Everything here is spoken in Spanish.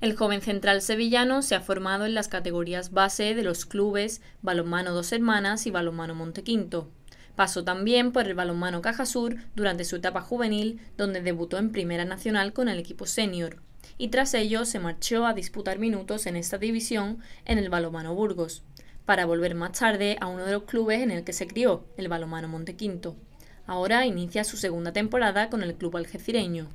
El joven central sevillano se ha formado en las categorías base de los clubes Balomano Dos Hermanas y Balomano Montequinto. Pasó también por el Balonmano Sur durante su etapa juvenil, donde debutó en Primera Nacional con el equipo senior, y tras ello se marchó a disputar minutos en esta división en el Balomano Burgos, para volver más tarde a uno de los clubes en el que se crió, el Balomano Montequinto. Ahora inicia su segunda temporada con el club algecireño.